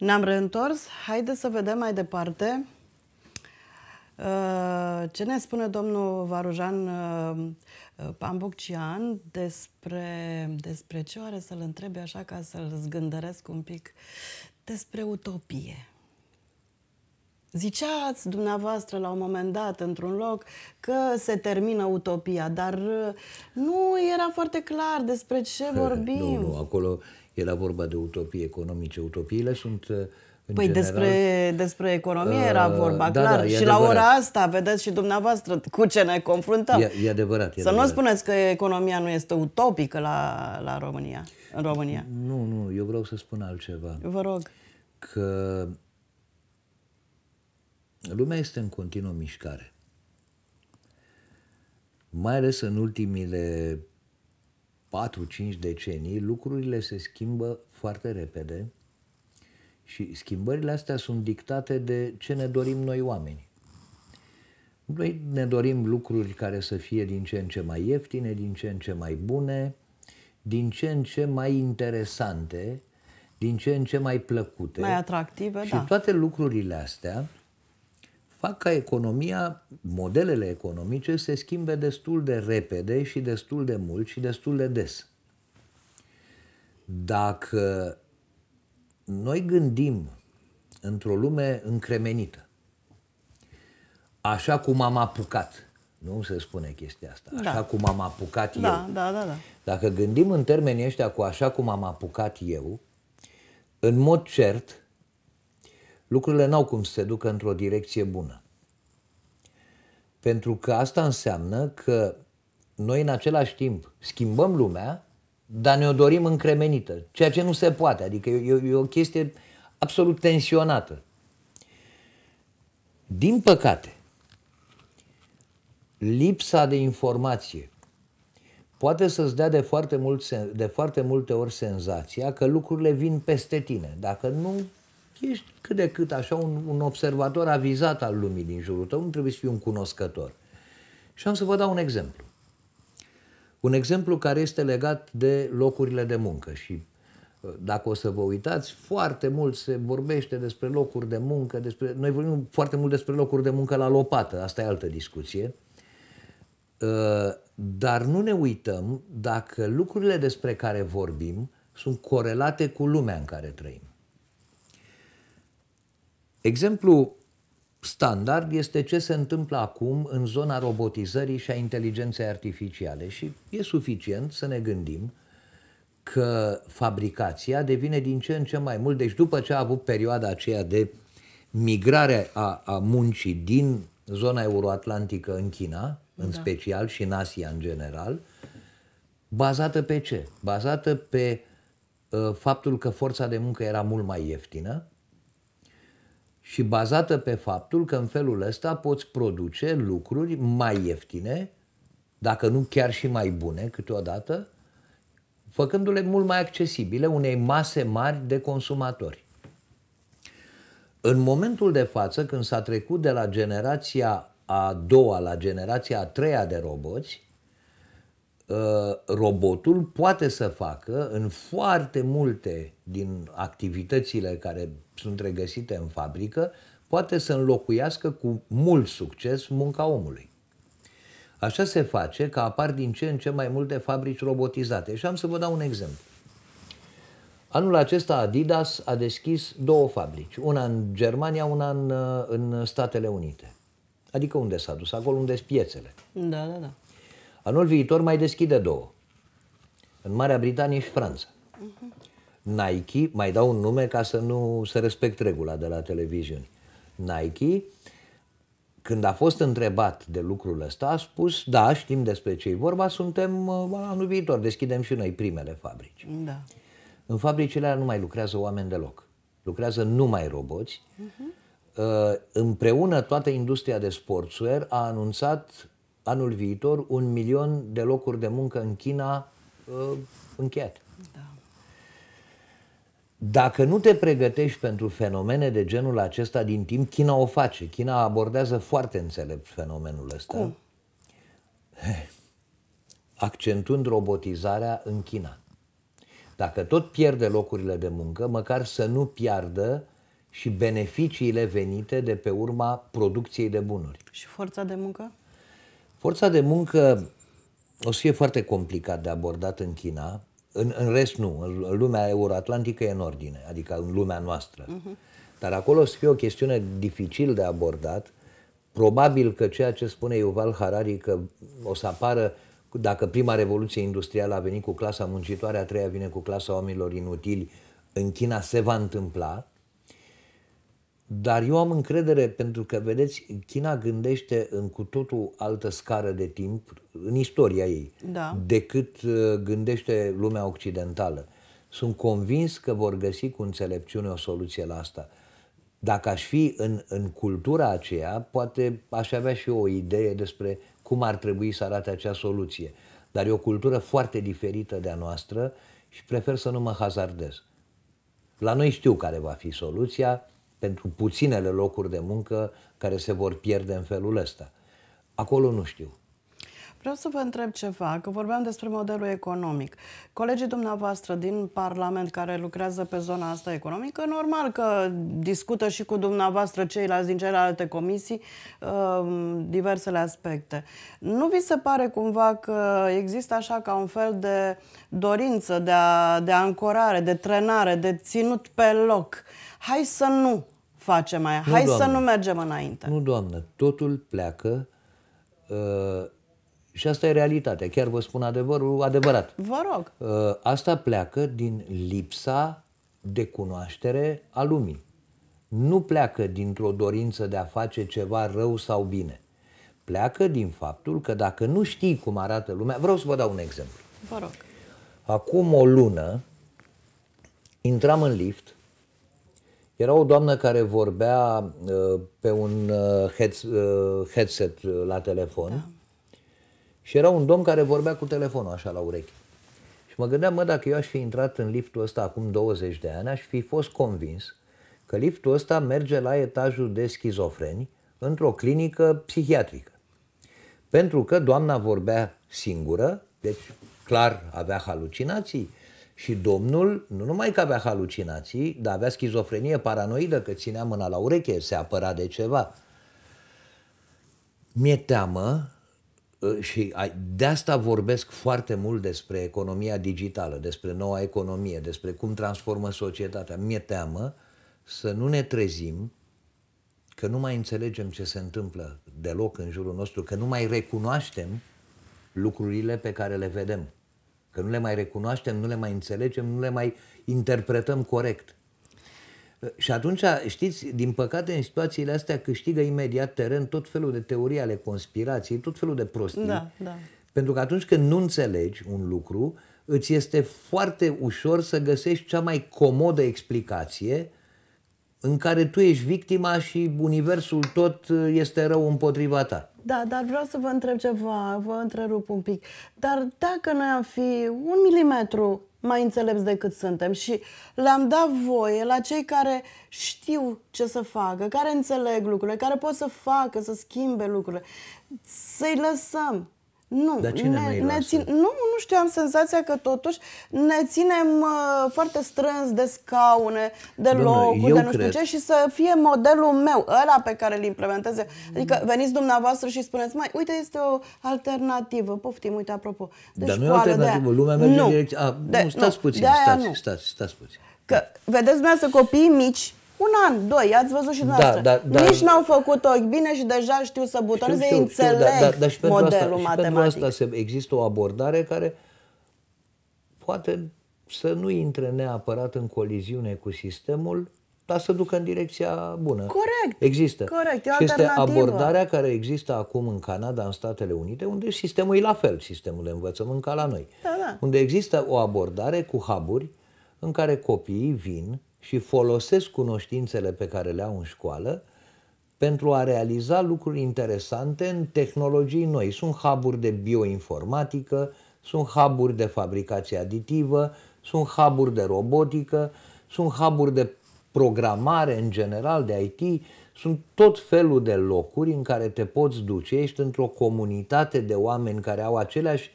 Ne-am reîntors. Haideți să vedem mai departe uh, ce ne spune domnul Varujan uh, uh, Pambucian despre, despre ce oare să-l întrebe așa ca să-l zgândăresc un pic despre utopie. Ziceați dumneavoastră la un moment dat într-un loc că se termină utopia, dar nu era foarte clar despre ce vorbim. Nu, nu, acolo era vorba de utopii economice. Utopiile sunt uh, în Păi general, despre, despre economie uh, era vorba, da, clar. Da, și adevărat. la ora asta, vedeți și dumneavoastră cu ce ne confruntăm. E, e adevărat. E Să adevărat. nu spuneți că economia nu este utopică la, la România, în România. Nu, nu, eu vreau să spun altceva. Vă rog. Că lumea este în continuă mișcare. Mai ales în ultimile 4-5 decenii, lucrurile se schimbă foarte repede și schimbările astea sunt dictate de ce ne dorim noi oamenii. Noi ne dorim lucruri care să fie din ce în ce mai ieftine, din ce în ce mai bune, din ce în ce mai interesante, din ce în ce mai plăcute. Mai atractive, și da. Și toate lucrurile astea fac ca economia, modelele economice se schimbe destul de repede și destul de mult și destul de des. Dacă noi gândim într-o lume încremenită, așa cum am apucat, nu se spune chestia asta, da. așa da. cum am apucat da, eu. Da, da, da. Dacă gândim în termenii ăștia cu așa cum am apucat eu, în mod cert, lucrurile n-au cum să se ducă într-o direcție bună. Pentru că asta înseamnă că noi în același timp schimbăm lumea, dar ne-o dorim încremenită, ceea ce nu se poate, adică e, e, e o chestie absolut tensionată. Din păcate, lipsa de informație poate să-ți dea de foarte, mult, de foarte multe ori senzația că lucrurile vin peste tine. Dacă nu ești cât de cât așa un, un observator avizat al lumii din jurul tău, nu trebuie să fii un cunoscător. Și am să vă dau un exemplu. Un exemplu care este legat de locurile de muncă și uh, dacă o să vă uitați, foarte mult se vorbește despre locuri de muncă, despre... noi vorbim foarte mult despre locuri de muncă la lopată, asta e altă discuție, uh, dar nu ne uităm dacă lucrurile despre care vorbim sunt corelate cu lumea în care trăim. Exemplu standard este ce se întâmplă acum în zona robotizării și a inteligenței artificiale și e suficient să ne gândim că fabricația devine din ce în ce mai mult, deci după ce a avut perioada aceea de migrare a, a muncii din zona euroatlantică în China, da. în special și în Asia în general, bazată pe ce? Bazată pe uh, faptul că forța de muncă era mult mai ieftină, și bazată pe faptul că în felul ăsta poți produce lucruri mai ieftine, dacă nu chiar și mai bune câteodată, făcându-le mult mai accesibile unei mase mari de consumatori. În momentul de față, când s-a trecut de la generația a doua la generația a treia de roboți, Uh, robotul poate să facă în foarte multe din activitățile care sunt regăsite în fabrică, poate să înlocuiască cu mult succes munca omului. Așa se face că apar din ce în ce mai multe fabrici robotizate. Și am să vă dau un exemplu. Anul acesta Adidas a deschis două fabrici, una în Germania, una în, uh, în Statele Unite. Adică unde s-a dus? Acolo unde sunt piețele. Da, da, da. Anul viitor mai deschide două. În Marea Britanie și Franța. Uh-huh. Nike, mai dau un nume ca să nu se respect regula de la televiziuni. Nike, când a fost întrebat de lucrul ăsta, a spus, da, știm despre ce e vorba, suntem uh, anul viitor, deschidem și noi primele fabrici. Da. În fabricile alea nu mai lucrează oameni deloc. Lucrează numai roboți. Uh-huh. Împreună, toată industria de sportswear a anunțat anul viitor un milion de locuri de muncă în China uh, încheiat. Da. Dacă nu te pregătești pentru fenomene de genul acesta din timp, China o face. China abordează foarte înțelept fenomenul ăsta. Cum? Accentuând robotizarea în China. Dacă tot pierde locurile de muncă, măcar să nu piardă și beneficiile venite de pe urma producției de bunuri. Și forța de muncă? Forța de muncă o să fie foarte complicat de abordat în China. În, în rest nu. În lumea euroatlantică e în ordine, adică în lumea noastră. Uh-huh. Dar acolo o să fie o chestiune dificil de abordat. Probabil că ceea ce spune Yuval Harari că o să apară dacă prima revoluție industrială a venit cu clasa muncitoare, a treia vine cu clasa oamenilor inutili, în China se va întâmpla, dar eu am încredere pentru că, vedeți, China gândește în cu totul altă scară de timp în istoria ei da. decât uh, gândește lumea occidentală. Sunt convins că vor găsi cu înțelepciune o soluție la asta. Dacă aș fi în, în cultura aceea, poate aș avea și eu o idee despre cum ar trebui să arate acea soluție. Dar e o cultură foarte diferită de a noastră și prefer să nu mă hazardez. La noi știu care va fi soluția, pentru puținele locuri de muncă care se vor pierde în felul ăsta. Acolo nu știu. Vreau să vă întreb ceva, că vorbeam despre modelul economic. Colegii dumneavoastră din Parlament care lucrează pe zona asta economică, normal că discută și cu dumneavoastră ceilalți din celelalte comisii uh, diversele aspecte. Nu vi se pare cumva că există așa ca un fel de dorință de, a, de ancorare, de trenare, de ținut pe loc hai să nu facem mai, hai doamnă, să nu mergem înainte. Nu, doamnă, totul pleacă uh, și asta e realitatea, chiar vă spun adevărul adevărat. Vă rog. Uh, asta pleacă din lipsa de cunoaștere a lumii. Nu pleacă dintr-o dorință de a face ceva rău sau bine. Pleacă din faptul că dacă nu știi cum arată lumea, vreau să vă dau un exemplu. Vă rog. Acum o lună intram în lift era o doamnă care vorbea uh, pe un uh, head, uh, headset uh, la telefon da. și era un domn care vorbea cu telefonul așa la urechi. Și mă gândeam, mă, dacă eu aș fi intrat în liftul ăsta acum 20 de ani, aș fi fost convins că liftul ăsta merge la etajul de schizofreni într-o clinică psihiatrică. Pentru că doamna vorbea singură, deci clar avea halucinații, și domnul nu numai că avea halucinații, dar avea schizofrenie paranoidă, că ținea mâna la ureche, se apăra de ceva. Mi-e teamă uh, și de asta vorbesc foarte mult despre economia digitală, despre noua economie, despre cum transformă societatea. Mi-e teamă să nu ne trezim că nu mai înțelegem ce se întâmplă deloc în jurul nostru, că nu mai recunoaștem lucrurile pe care le vedem. Că nu le mai recunoaștem, nu le mai înțelegem, nu le mai interpretăm corect. Și atunci, știți, din păcate, în situațiile astea câștigă imediat teren tot felul de teorii ale conspirației, tot felul de prostii. Da, da. Pentru că atunci când nu înțelegi un lucru, îți este foarte ușor să găsești cea mai comodă explicație în care tu ești victima și universul tot este rău împotriva ta. Da, dar vreau să vă întreb ceva, vă întrerup un pic. Dar dacă noi am fi un milimetru mai înțelepți decât suntem și le-am dat voie la cei care știu ce să facă, care înțeleg lucrurile, care pot să facă, să schimbe lucrurile, să-i lăsăm nu, Dar cine ne, ne țin, nu, nu știu, am senzația că totuși ne ținem uh, foarte strâns de scaune, de Domnule, locuri, de nu cred. știu ce și să fie modelul meu, ăla pe care îl implementeze. Adică veniți dumneavoastră și spuneți, mai, uite, este o alternativă, poftim, uite, apropo, de deci Dar nu e alternativă, lumea merge nu. direct, a, de, nu, stați nu, puțin, stați, nu. stați, stați puțin. Că, vedeți dumneavoastră, copiii mici un an, doi, ați văzut și da, dumneavoastră. Da, da, da. Nici n-au făcut ochi bine și deja știu să butoneze, știu, știu, înțeleg da, da, da, și modelul asta, matematic. Și pentru asta se, există o abordare care poate să nu intre neapărat în coliziune cu sistemul, dar să ducă în direcția bună. Corect. Există. Corect, e o și este abordarea care există acum în Canada, în Statele Unite, unde sistemul e la fel, sistemul de învățământ ca la noi. Da, da. Unde există o abordare cu huburi în care copiii vin, și folosesc cunoștințele pe care le au în școală pentru a realiza lucruri interesante în tehnologii noi. Sunt hub de bioinformatică, sunt hub de fabricație aditivă, sunt hub de robotică, sunt hub de programare în general, de IT, sunt tot felul de locuri în care te poți duce, ești într-o comunitate de oameni care au aceleași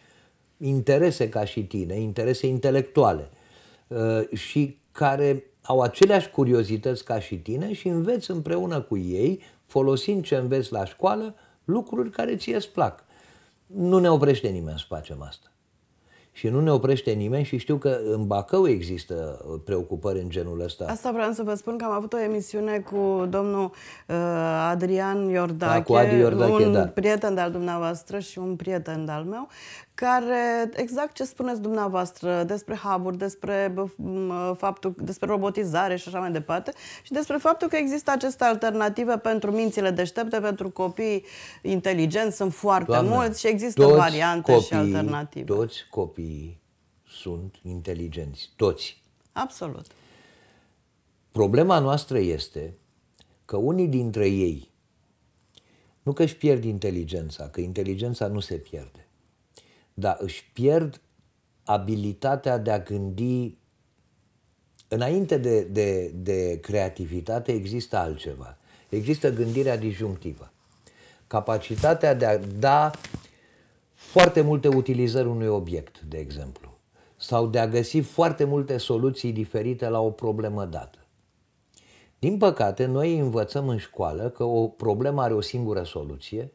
interese ca și tine, interese intelectuale uh, și care au aceleași curiozități ca și tine și înveți împreună cu ei, folosind ce înveți la școală, lucruri care ție îți plac. Nu ne oprește nimeni să facem asta. Și nu ne oprește nimeni și știu că în Bacău există uh, preocupări în genul ăsta. Asta vreau să vă spun că am avut o emisiune cu domnul uh, Adrian Iordache, da, cu Adi Iordache, un da. prieten de-al dumneavoastră și un prieten de-al meu, care, exact ce spuneți dumneavoastră despre hub despre faptul, despre robotizare și așa mai departe, și despre faptul că există aceste alternative pentru mințile deștepte, pentru copii inteligenți, sunt foarte Doamne, mulți și există variante copii, și alternative. Toți copiii sunt inteligenți, toți. Absolut. Problema noastră este că unii dintre ei, nu că își pierd inteligența, că inteligența nu se pierde, dar își pierd abilitatea de a gândi înainte de, de, de creativitate există altceva. Există gândirea disjunctivă. Capacitatea de a da foarte multe utilizări unui obiect, de exemplu, sau de a găsi foarte multe soluții diferite la o problemă dată. Din păcate, noi învățăm în școală că o problemă are o singură soluție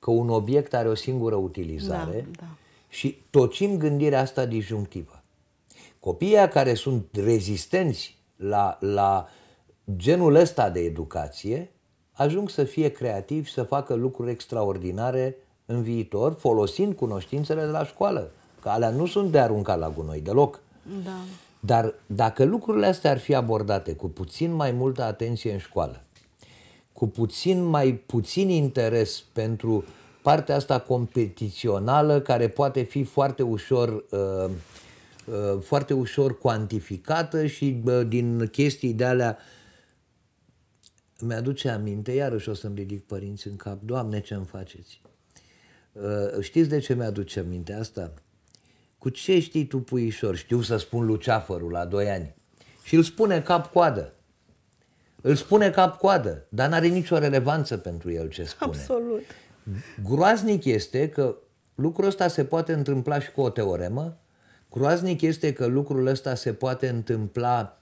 că un obiect are o singură utilizare da, da. și tocim gândirea asta disjunctivă. Copiii care sunt rezistenți la, la genul ăsta de educație ajung să fie creativi, să facă lucruri extraordinare în viitor, folosind cunoștințele de la școală. Că alea nu sunt de aruncat la gunoi deloc. Da. Dar dacă lucrurile astea ar fi abordate cu puțin mai multă atenție în școală, cu puțin mai puțin interes pentru partea asta competițională care poate fi foarte ușor uh, uh, foarte ușor cuantificată și uh, din chestii de alea mi-aduce aminte, iarăși o să-mi ridic părinți în cap, Doamne, ce-mi faceți? Uh, știți de ce mi-aduce aminte asta? Cu ce știi tu, puișor? Știu să spun Luceafărul la doi ani. Și îl spune cap-coadă. Îl spune cap-coadă, dar n-are nicio relevanță pentru el ce spune. Absolut. Groaznic este că lucrul ăsta se poate întâmpla și cu o teoremă, groaznic este că lucrul ăsta se poate întâmpla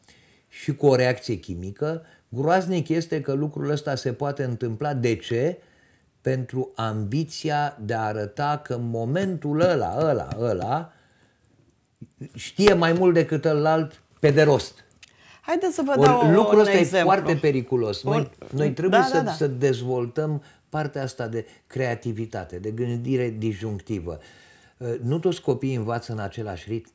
și cu o reacție chimică, groaznic este că lucrul ăsta se poate întâmpla. De ce? Pentru ambiția de a arăta că în momentul ăla, ăla, ăla, știe mai mult decât ălalt pe de rost. Haideți să vă Or, dau Lucrul ăsta exemplu. e foarte periculos. noi, noi trebuie da, să, da, da. să dezvoltăm partea asta de creativitate, de gândire disjunctivă. Uh, nu toți copiii învață în același ritm.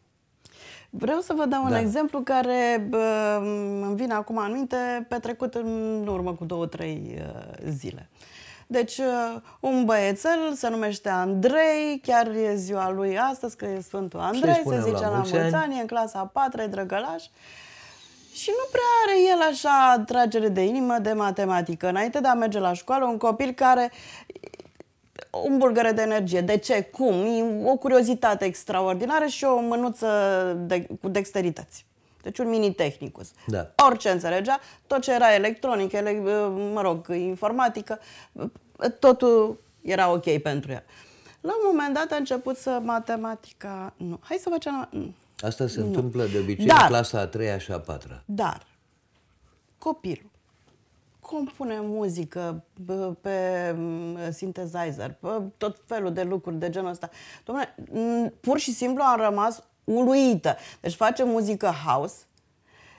Vreau să vă dau da. un exemplu care bă, îmi vine acum în minte, petrecut în urmă cu două, trei uh, zile. Deci, uh, un băiețel se numește Andrei, chiar e ziua lui astăzi, că e Sfântul Andrei, se zice la mulți ani, e în clasa a patra, e drăgălaș. Uh, și nu prea are el așa tragere de inimă de matematică. Înainte de a merge la școală, un copil care un bulgăre de energie. De ce? Cum? E o curiozitate extraordinară și o mânuță de, cu dexterități. Deci un mini-tehnicus. Da. Orice înțelegea, tot ce era electronic, ele, mă rog, informatică, totul era ok pentru el. La un moment dat a început să matematica... Nu. Hai să facem... Nu. Asta se nu. întâmplă de obicei dar, în clasa a treia și a patra. Dar copilul compune muzică pe mm, synthesizer, pe tot felul de lucruri de genul ăsta. Dom'le, pur și simplu am rămas uluită. Deci face muzică house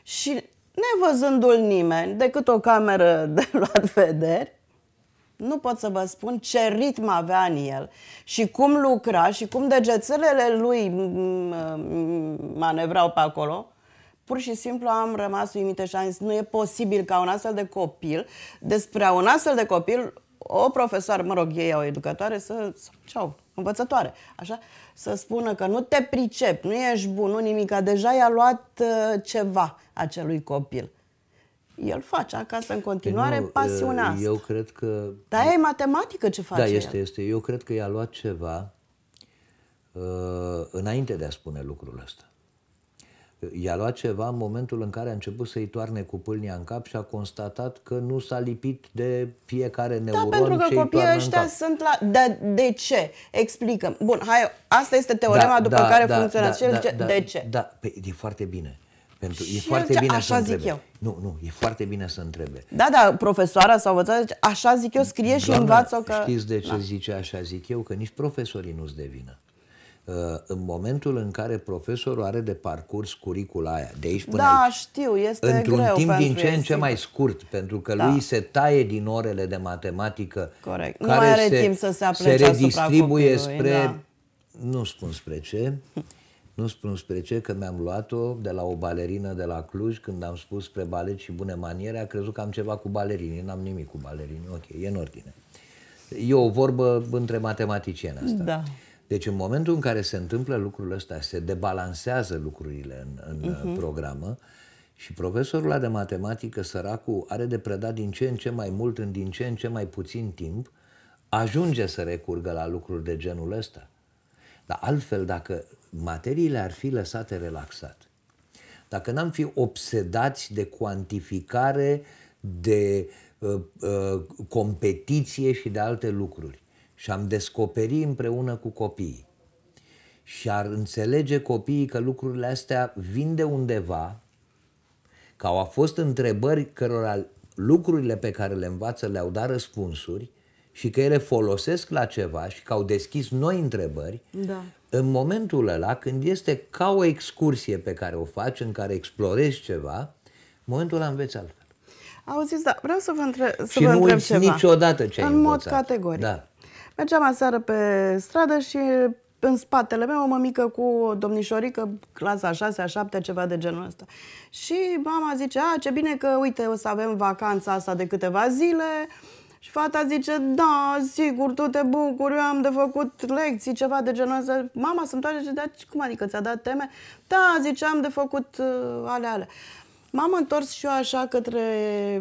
și nevăzându-l nimeni, decât o cameră de luat vederi, nu pot să vă spun ce ritm avea în el și cum lucra și cum degețelele lui mm, mm, manevrau pe acolo. Pur și simplu am rămas uimită și am zis, nu e posibil ca un astfel de copil, despre un astfel de copil, o profesoară, mă rog, ei o educatoare, să, să ceau, învățătoare, așa, să spună că nu te pricep, nu ești bun, nu nimic, deja i-a luat uh, ceva acelui copil el face acasă în păi continuare nu, pasiunea asta. Eu cred că... Da, e matematică ce da, face Da, este, el. este. Eu cred că i-a luat ceva uh, înainte de a spune lucrul ăsta. I-a luat ceva în momentul în care a început să-i toarne cu pâlnia în cap și a constatat că nu s-a lipit de fiecare da, neuron Da, pentru că copiii ăștia sunt la... De, de ce? Explicăm. Bun, hai, asta este teorema da, după da, care da, funcționează. Da, da, da, de ce? Da, păi, e foarte bine. Pentru, e foarte zice, bine așa să zic întrebe. eu. Nu, nu, e foarte bine să întrebe. Da, da, profesoara sau învățat, zice, deci așa zic eu, scrie și învață că... știți de ce da. zice așa zic eu? Că nici profesorii nu-ți devină. Uh, în momentul în care profesorul are de parcurs curicula aia, de aici până da, aici, știu, este într-un greu timp din ce în ce mai scurt, pentru că da. lui se taie din orele de matematică, Corect. care nu mai are se, timp să se, se redistribuie spre, da. nu spun spre ce, nu spun spre ce, când mi-am luat-o de la o balerină de la Cluj, când am spus spre balet și bune maniere, a crezut că am ceva cu balerinii. N-am nimic cu balerinii, ok, e în ordine. E o vorbă între matematicieni asta. Da. Deci în momentul în care se întâmplă lucrul ăsta, se debalansează lucrurile în, în uh-huh. programă și profesorul de matematică, săracul, are de predat din ce în ce mai mult în din ce în ce mai puțin timp, ajunge să recurgă la lucruri de genul ăsta. Dar altfel, dacă materiile ar fi lăsate relaxate. Dacă n-am fi obsedați de cuantificare, de uh, uh, competiție și de alte lucruri și am descoperi împreună cu copiii și ar înțelege copiii că lucrurile astea vin de undeva, că au fost întrebări cărora lucrurile pe care le învață le-au dat răspunsuri, și că ele folosesc la ceva și că au deschis noi întrebări, da. în momentul ăla, când este ca o excursie pe care o faci, în care explorezi ceva, în momentul ăla înveți altfel. Auziți, da, vreau să vă, între- să și vă nu întreb uiți ceva. niciodată ce În ai mod categoric. Da. Mergeam aseară pe stradă și în spatele meu o mămică cu o domnișorică, clasa 6 7 ceva de genul ăsta. Și mama zice, a, ce bine că, uite, o să avem vacanța asta de câteva zile, și fata zice, da, sigur, tu te bucuri, eu am de făcut lecții, ceva de genul ăsta. Mama se întoarce și zice, da, cum adică ți-a dat teme? Da, zice, am de făcut uh, ale, ale. M-am întors și eu așa către,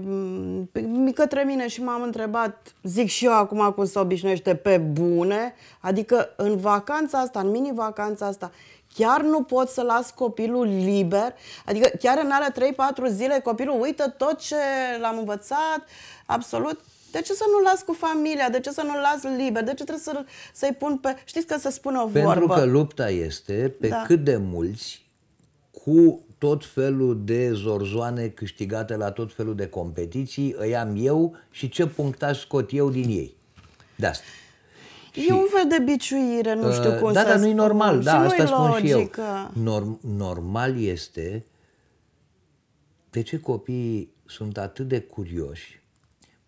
mm, către mine și m-am întrebat, zic și eu acum cum se obișnuiește pe bune, adică în vacanța asta, în mini-vacanța asta, chiar nu pot să las copilul liber, adică chiar în alea 3-4 zile copilul uită tot ce l-am învățat, absolut de ce să nu las cu familia? De ce să nu las liber? De ce trebuie să, să-i pun pe... Știți că să spun o Pentru vorbă. Pentru că lupta este pe da. cât de mulți cu tot felul de zorzoane câștigate la tot felul de competiții, îi am eu și ce punctaj scot eu din ei. De asta. E și, un fel de biciuire, nu știu uh, cum da, să Da, dar nu-i normal, da, nu asta spun logică. și eu. Norm, normal este de ce copiii sunt atât de curioși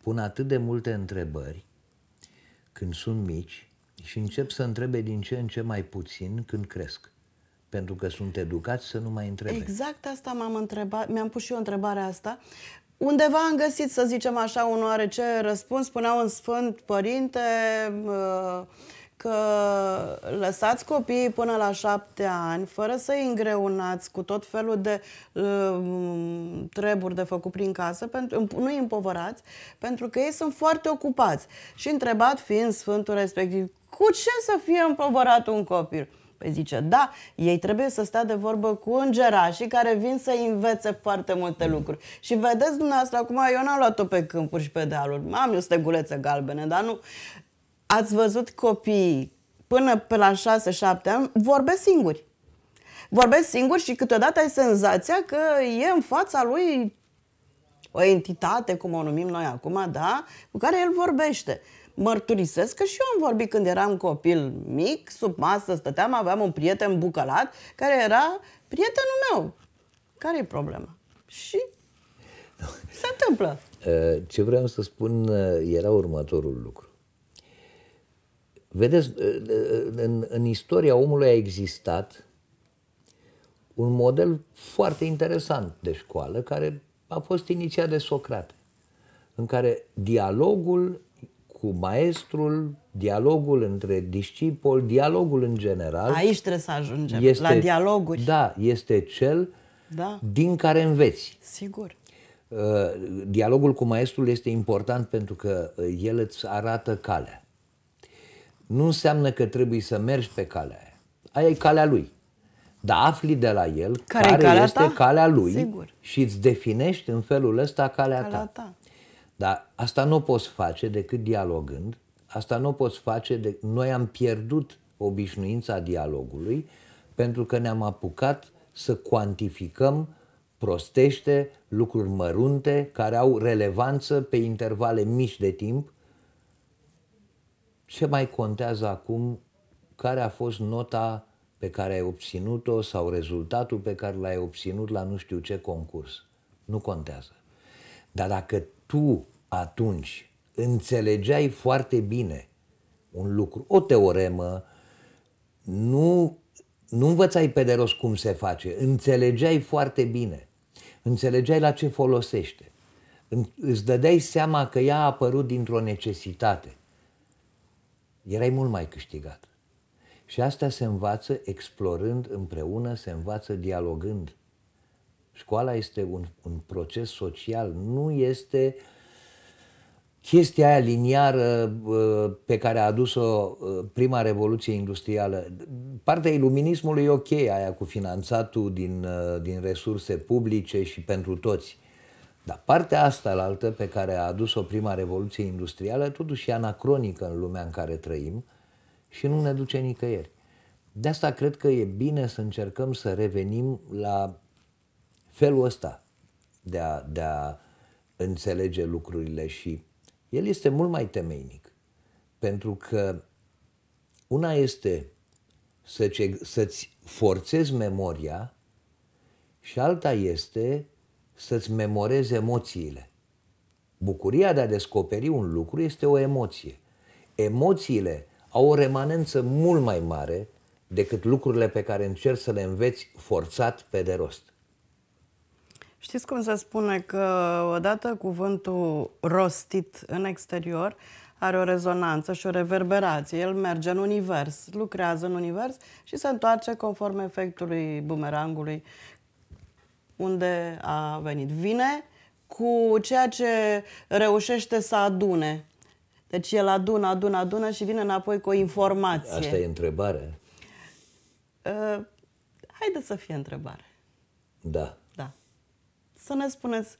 pun atât de multe întrebări când sunt mici și încep să întrebe din ce în ce mai puțin când cresc. Pentru că sunt educați să nu mai întrebe. Exact asta m-am întrebat, mi-am pus și eu întrebarea asta. Undeva am găsit, să zicem așa, un oarece răspuns. Spuneau un sfânt părinte, uh, că lăsați copiii până la șapte ani, fără să îi îngreunați cu tot felul de uh, treburi de făcut prin casă, pentru, nu îi împovărați, pentru că ei sunt foarte ocupați. Și întrebat fiind sfântul respectiv, cu ce să fie împovărat un copil? Păi zice, da, ei trebuie să stea de vorbă cu îngerașii care vin să învețe foarte multe lucruri. Și vedeți dumneavoastră, acum eu n-am luat-o pe câmpuri și pe dealuri. Am eu stegulețe galbene, dar nu ați văzut copiii până pe la 6-7 ani vorbesc singuri. Vorbesc singuri și câteodată ai senzația că e în fața lui o entitate, cum o numim noi acum, da, cu care el vorbește. Mărturisesc că și eu am vorbit când eram copil mic, sub masă stăteam, aveam un prieten bucălat care era prietenul meu. Care e problema? Și se întâmplă. Eh, ce vreau să spun eh, era următorul lucru. Vedeți, ă, ă, ă, în, în istoria omului a existat un model foarte interesant de școală care a fost inițiat de Socrate, în care dialogul cu maestrul, dialogul între discipoli, dialogul în general. Aici trebuie să ajungem, este, la dialoguri. Da, este cel da. din care înveți. Sigur. Dialogul cu maestrul este important pentru că el îți arată calea nu înseamnă că trebuie să mergi pe calea aia. Aia e calea lui. Dar afli de la el care, care calea este ta? calea lui Sigur. și îți definești în felul ăsta calea, calea ta. ta. Dar asta nu poți face decât dialogând. Asta nu poți face de... Noi am pierdut obișnuința dialogului pentru că ne-am apucat să cuantificăm prostește lucruri mărunte care au relevanță pe intervale mici de timp ce mai contează acum care a fost nota pe care ai obținut-o sau rezultatul pe care l-ai obținut la nu știu ce concurs. Nu contează. Dar dacă tu atunci înțelegeai foarte bine un lucru, o teoremă, nu, nu învățai pe de rost cum se face, înțelegeai foarte bine, înțelegeai la ce folosește, îți dădeai seama că ea a apărut dintr-o necesitate – erai mult mai câștigat. Și asta se învață explorând împreună, se învață dialogând. Școala este un, un proces social, nu este chestia aia liniară pe care a adus-o prima revoluție industrială. Partea iluminismului e ok, aia cu finanțatul din, din resurse publice și pentru toți. Dar partea asta altă pe care a adus-o prima revoluție industrială totuși e anacronică în lumea în care trăim și nu ne duce nicăieri. De asta cred că e bine să încercăm să revenim la felul ăsta de a, de a înțelege lucrurile și el este mult mai temeinic. Pentru că una este să-ți forțezi memoria și alta este să-ți memorezi emoțiile. Bucuria de a descoperi un lucru este o emoție. Emoțiile au o remanență mult mai mare decât lucrurile pe care încerci să le înveți forțat pe de rost. Știți cum se spune că odată cuvântul rostit în exterior are o rezonanță și o reverberație. El merge în univers, lucrează în univers și se întoarce conform efectului bumerangului unde a venit. Vine cu ceea ce reușește să adune. Deci el adună, adună, adună și vine înapoi cu o informație. Asta e întrebare Uh, haide să fie întrebare. Da. Da. Să ne spuneți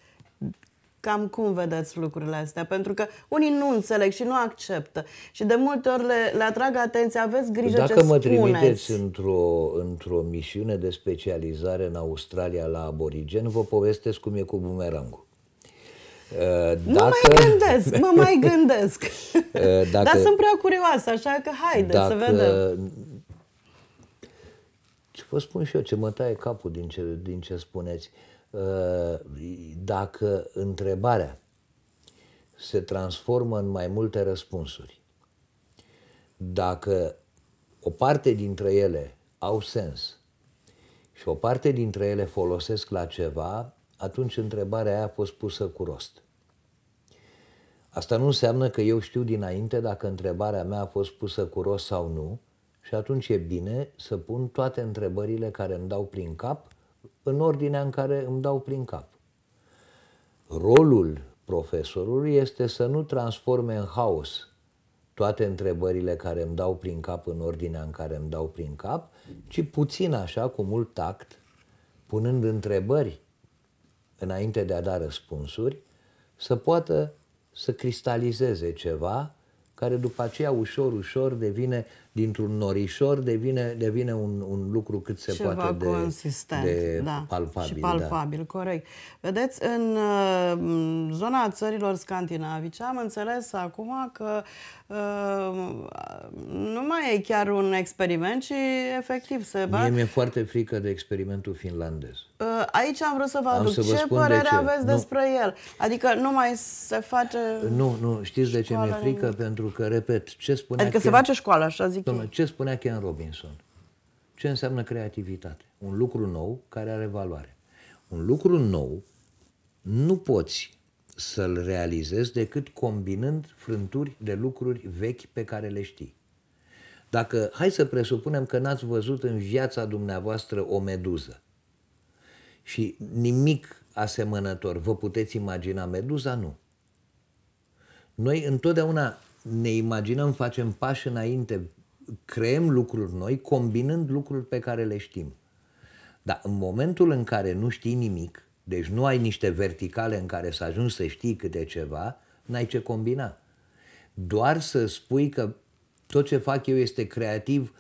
Cam cum vedeți lucrurile astea? Pentru că unii nu înțeleg și nu acceptă. Și de multe ori le, le atrag atenția, aveți grijă Dacă ce mă spuneți. trimiteți într-o, într-o misiune de specializare în Australia la aborigen, vă povestesc cum e cu bumerangul. Uh, dacă... Nu mai gândesc, mă mai gândesc. Uh, dacă... Dar sunt prea curioasă, așa că haide Dacă... să vedem. Ce vă spun și eu, ce mă taie capul din ce, din ce spuneți. Uh, Uh, dacă întrebarea se transformă în mai multe răspunsuri, dacă o parte dintre ele au sens și o parte dintre ele folosesc la ceva, atunci întrebarea aia a fost pusă cu rost. Asta nu înseamnă că eu știu dinainte dacă întrebarea mea a fost pusă cu rost sau nu și atunci e bine să pun toate întrebările care îmi dau prin cap în ordinea în care îmi dau prin cap. Rolul profesorului este să nu transforme în haos toate întrebările care îmi dau prin cap în ordinea în care îmi dau prin cap, ci puțin așa, cu mult tact, punând întrebări înainte de a da răspunsuri, să poată să cristalizeze ceva care după aceea ușor, ușor devine dintr-un norișor devine, devine un, un lucru cât se Ceva poate consistent, de, da, palpabil. Și palpabil, da. corect. Vedeți, în zona țărilor scandinavice am înțeles acum că uh, nu mai e chiar un experiment, ci efectiv se va... Mie mi-e foarte frică de experimentul finlandez. Uh, aici am vrut să vă aduc. să vă ce părere ce? aveți nu. despre el? Adică nu mai se face... Nu, nu, știți de ce mi-e frică? În... Pentru că, repet, ce spune Adică Ken... se face școală, așa zic Dom'le, ce spunea Ken Robinson? Ce înseamnă creativitate? Un lucru nou care are valoare. Un lucru nou nu poți să-l realizezi decât combinând frânturi de lucruri vechi pe care le știi. Dacă, hai să presupunem că n-ați văzut în viața dumneavoastră o meduză și nimic asemănător, vă puteți imagina meduza? Nu. Noi întotdeauna ne imaginăm, facem pași înainte creăm lucruri noi combinând lucruri pe care le știm. Dar în momentul în care nu știi nimic, deci nu ai niște verticale în care să ajungi să știi câte ceva, n-ai ce combina. Doar să spui că tot ce fac eu este creativ,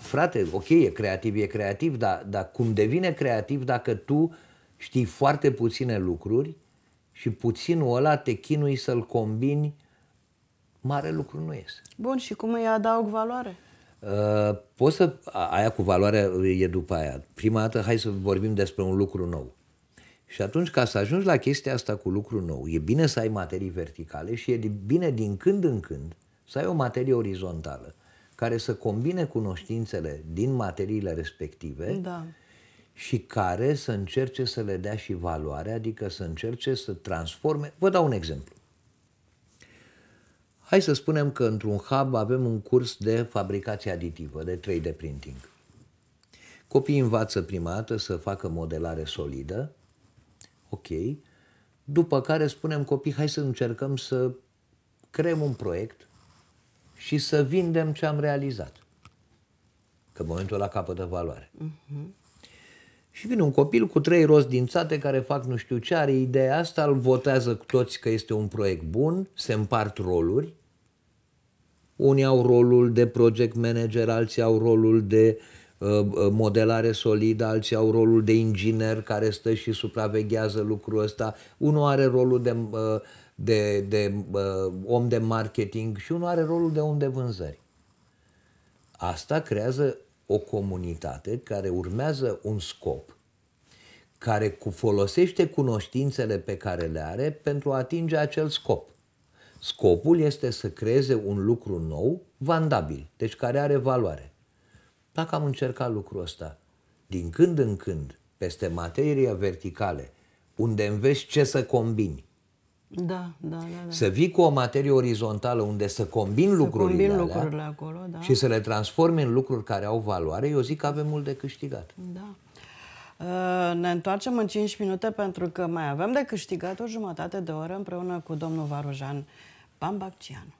frate, ok, e creativ, e creativ, dar, dar cum devine creativ dacă tu știi foarte puține lucruri și puținul ăla te chinui să-l combini mare lucru nu este. Bun, și cum îi adaug valoare? Uh, poți să... Aia cu valoare, e după aia. Prima dată hai să vorbim despre un lucru nou. Și atunci, ca să ajungi la chestia asta cu lucru nou, e bine să ai materii verticale și e bine din când în când să ai o materie orizontală care să combine cunoștințele din materiile respective da. și care să încerce să le dea și valoare, adică să încerce să transforme. Vă dau un exemplu. Hai să spunem că într-un hub avem un curs de fabricație aditivă, de 3D printing. Copiii învață prima dată să facă modelare solidă, ok, după care spunem copii, hai să încercăm să creăm un proiect și să vindem ce am realizat. Că în momentul ăla capătă valoare. Uh-huh. Și vine un copil cu trei roți din țate care fac nu știu ce, are ideea asta, îl votează toți că este un proiect bun, se împart roluri unii au rolul de project manager, alții au rolul de uh, uh, modelare solidă, alții au rolul de inginer care stă și supraveghează lucrul ăsta. Unul are rolul de, uh, de, de uh, om de marketing și unul are rolul de om de vânzări. Asta creează o comunitate care urmează un scop, care folosește cunoștințele pe care le are pentru a atinge acel scop. Scopul este să creeze un lucru nou, vandabil, deci care are valoare. Dacă am încercat lucrul ăsta, din când în când, peste materie verticale, unde înveți ce să combini. Da, da, da, da. Să vii cu o materie orizontală unde să combini să lucrurile, combin alea lucrurile acolo, da. și să le transformi în lucruri care au valoare, eu zic că avem mult de câștigat. Da. Uh, ne întoarcem în 5 minute pentru că mai avem de câștigat o jumătate de oră împreună cu domnul Varujan Bambak Chiano.